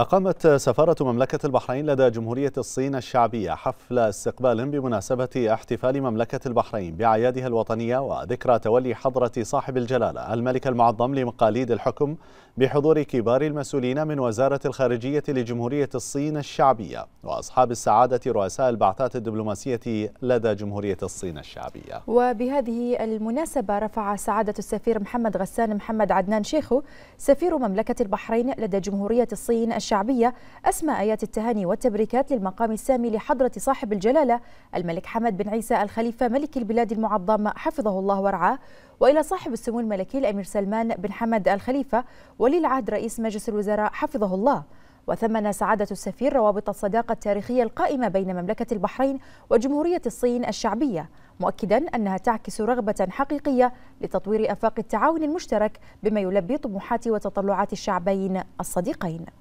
أقامت سفارة مملكة البحرين لدى جمهورية الصين الشعبية حفل استقبال بمناسبة احتفال مملكة البحرين بأعيادها الوطنية وذكرى تولي حضرة صاحب الجلالة الملك المعظم لمقاليد الحكم بحضور كبار المسؤولين من وزارة الخارجية لجمهورية الصين الشعبية وأصحاب السعادة رؤساء البعثات الدبلوماسية لدى جمهورية الصين الشعبية وبهذه المناسبة رفع سعادة السفير محمد غسان محمد عدنان شيخو سفير مملكة البحرين لدى جمهورية الصين الشعبية الشعبية أسمى آيات التهاني والتبريكات للمقام السامي لحضرة صاحب الجلالة الملك حمد بن عيسى الخليفة ملك البلاد المعظم حفظه الله ورعاه وإلى صاحب السمو الملكي الأمير سلمان بن حمد الخليفة ولي العهد رئيس مجلس الوزراء حفظه الله وثمن سعادة السفير روابط الصداقة التاريخية القائمة بين مملكة البحرين وجمهورية الصين الشعبية مؤكدا أنها تعكس رغبة حقيقية لتطوير أفاق التعاون المشترك بما يلبي طموحات وتطلعات الشعبين الصديقين